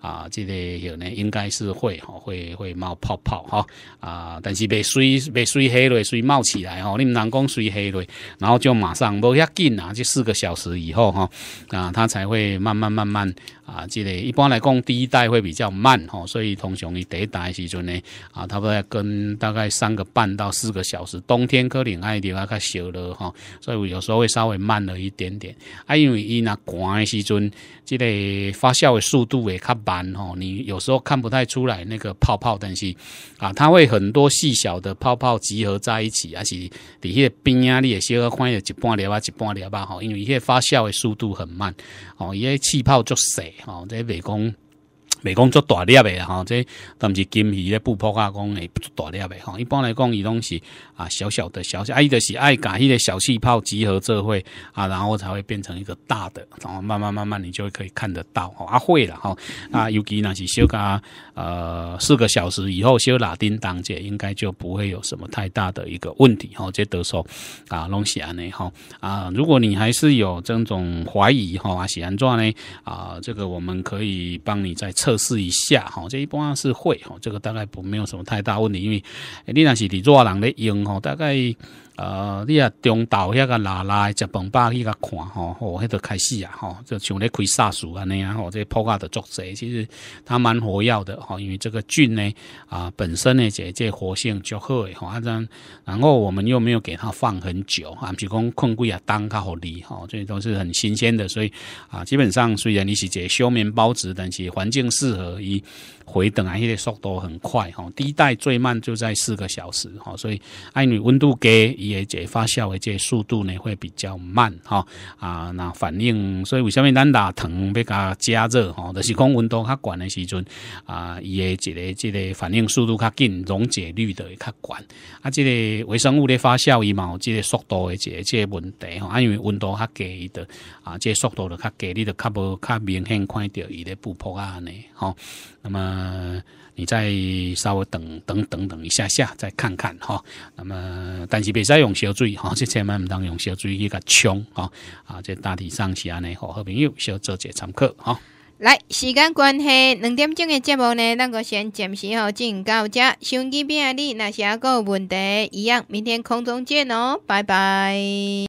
啊，即个。呢，应该是会哈，会会冒泡泡哈啊，但是被水被水黑了，水冒起来哈，你们难讲水黑了，然后就马上不要紧啊，就四个小时以后哈啊，它才会慢慢慢慢。啊，这个一般来讲，第一代会比较慢吼，所以通常你第一代时阵呢，啊，差不多要跟大概三个半到四个小时。冬天可能爱滴啊较小了哈，所以有时候会稍微慢了一点点。啊，因为伊那寒的时阵，这个发酵的速度也较慢吼，你有时候看不太出来那个泡泡但是啊，它会很多细小的泡泡集合在一起，而且底下冰啊，你也少看有一半粒啊，一半粒吧吼，因为一些发酵的速度很慢，吼，一些气泡就小。吼即个袂讲袂讲做大粒诶吼即个毋是金鱼咧富婆甲讲会做大粒诶吼一般来讲伊拢是啊，小小的、小小爱的喜爱感，一些小气泡集合这会啊，然后才会变成一个大的，然后慢慢、慢慢，你就可以看得到哦。啊，会了哈。啊，尤其那是小个呃四个小时以后小拉丁当姐应该就不会有什么太大的一个问题哈。这得手啊，弄喜安呢哈啊。如果你还是有这种怀疑哈，啊，喜安做呢啊，这个我们可以帮你再测试一下哈。这一般是会哈，这个大概不没有什么太大问题，因为你那是你做人的用。哦，大概。呃，你啊，中岛那个拉拉食饭吧，去甲看吼，吼迄度开始啊，吼，就像咧开沙鼠安尼啊，吼、或个破瓜的作者其实它蛮活跃的吼，因为这个菌呢啊，本身呢，这这活性就好诶吼，安怎，然后我们又没有给它放很久啊，是讲困柜啊，当较好离吼，这、以都是很新鲜的，所以啊，基本上虽然你是这休眠包子，但是环境适合伊回等啊，迄个速度很快吼，第一代最慢就在四个小时吼，所以因为温度低。也即发酵的即速度呢会比较慢哈啊那反应所以为什么咱打糖要加加热吼？就是讲温度较悬的时阵啊，伊的即个即个反应速度较紧，溶解率的也较悬啊。即个微生物的发酵伊嘛，即个速度的即即问题吼。啊，因为温度较低伊的啊，即速度的较低，力的较无较明显看掉伊的不破啊呢哈。那么。你再稍微等等等等一下下，再看看哈。那么，但是别再用小嘴哈，这千万唔当用小嘴去个冲哈啊！这大体上是安尼，好，朋友，需要做些参考哈。来，时间关系，两点钟的节目呢，那个先暂时吼进行到这。兄弟兄弟，那些个问题一样？明天空中见哦，拜拜。